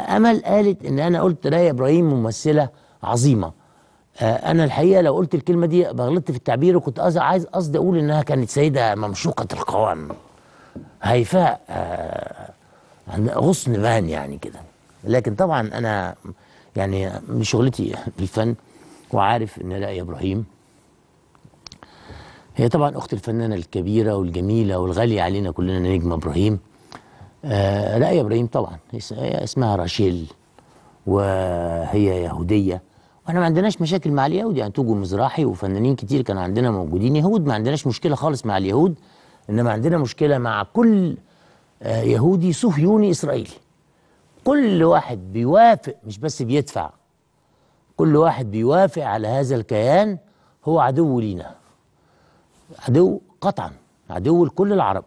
امل قالت ان انا قلت رايا ابراهيم ممثله عظيمه آه، انا الحقيقه لو قلت الكلمه دي غلطت في التعبير وكنت عايز قصدي اقول انها كانت سيده ممشوقه القوام هيفاء آه، غصن بان يعني كده لكن طبعا انا يعني مش شغلتي في الفن وعارف ان لا يا ابراهيم هي طبعا اخت الفنانه الكبيره والجميله والغاليه علينا كلنا نجمه ابراهيم آه لا يا ابراهيم طبعا اسمها راشيل وهي يهوديه واحنا ما عندناش مشاكل مع اليهود يعني توجو مزراحي وفنانين كتير كان عندنا موجودين يهود ما عندناش مشكله خالص مع اليهود انما عندنا مشكله مع كل آه يهودي صهيوني اسرائيلي كل واحد بيوافق مش بس بيدفع كل واحد بيوافق على هذا الكيان هو عدو لينا عدو قطعا عدو لكل العرب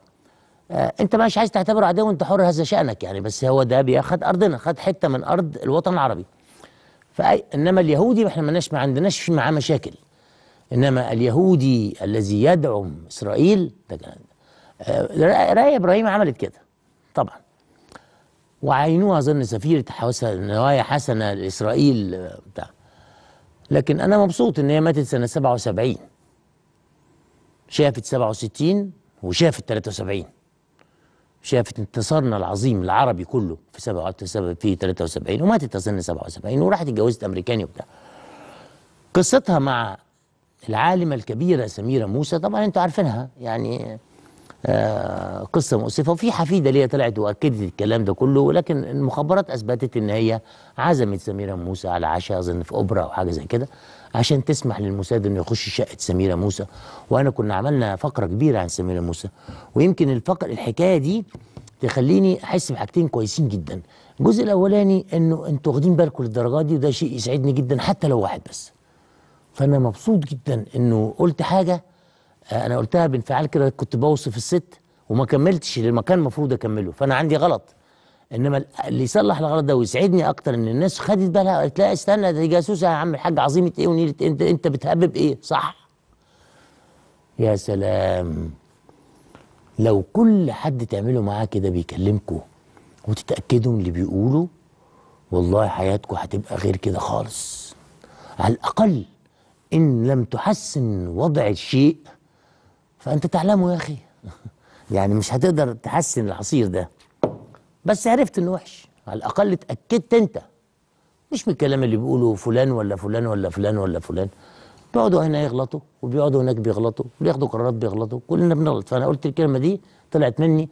آه، انت مش عايز تعتبره عدو انت حر هذا شانك يعني بس هو ده بياخد ارضنا خد حته من ارض الوطن العربي فأي انما اليهودي احنا مالناش ما عندناش معاه مشاكل انما اليهودي الذي يدعم اسرائيل آه، راي ابراهيم عملت كده طبعا وعينوها اظن سفيرة نوايا حسنه لاسرائيل آه، بتاع لكن انا مبسوط ان هي ماتت سنه 77 شافت 67 وشافت 73 شافت انتصارنا العظيم العربي كله في 77 في 73 وماتت سنه 77 وراحت اتجوزت امريكاني وبتاع قصتها مع العالمه الكبيره سميره موسى طبعا انتوا عارفينها يعني آه، قصه مؤسفه وفي حفيده ليها طلعت واكدت الكلام ده كله ولكن المخابرات اثبتت ان هي عزمت سميره موسى على عشاء اظن في اوبرا او حاجه زي كده عشان تسمح للموساد انه يخش شقه سميره موسى وانا كنا عملنا فقره كبيره عن سميره موسى ويمكن الفقر الحكايه دي تخليني احس بحاجتين كويسين جدا الجزء الاولاني انه انتوا واخدين بالكم للدرجه دي وده شيء يسعدني جدا حتى لو واحد بس فانا مبسوط جدا انه قلت حاجه آه، انا قلتها بانفعال كده كنت بوصف الست وما كملتش للمكان المفروض اكمله فانا عندي غلط انما اللي يصلح الغلط ده ويسعدني اكتر ان الناس خدت بالها قالت لا استنى ده جاسوسه يا عم الحاج عظيمه ايه ونيله إيه، انت انت بتهبب ايه صح يا سلام لو كل حد تعمله معاه كده بيكلمكوا وتتاكدوا من اللي بيقولوا والله حياتكوا هتبقى غير كده خالص على الاقل ان لم تحسن وضع الشيء فأنت تعلمه يا أخي يعني مش هتقدر تحسن العصير ده بس عرفت إنه وحش على الأقل اتأكدت أنت مش من الكلام اللي بيقوله فلان ولا فلان ولا فلان ولا فلان بيقعدوا هنا يغلطوا وبيقعدوا هناك بيغلطوا بياخدوا قرارات بيغلطوا كلنا بنغلط فأنا قلت الكلمة دي طلعت مني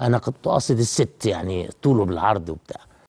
أنا كنت قاصد الست يعني طوله بالعرض وبتاع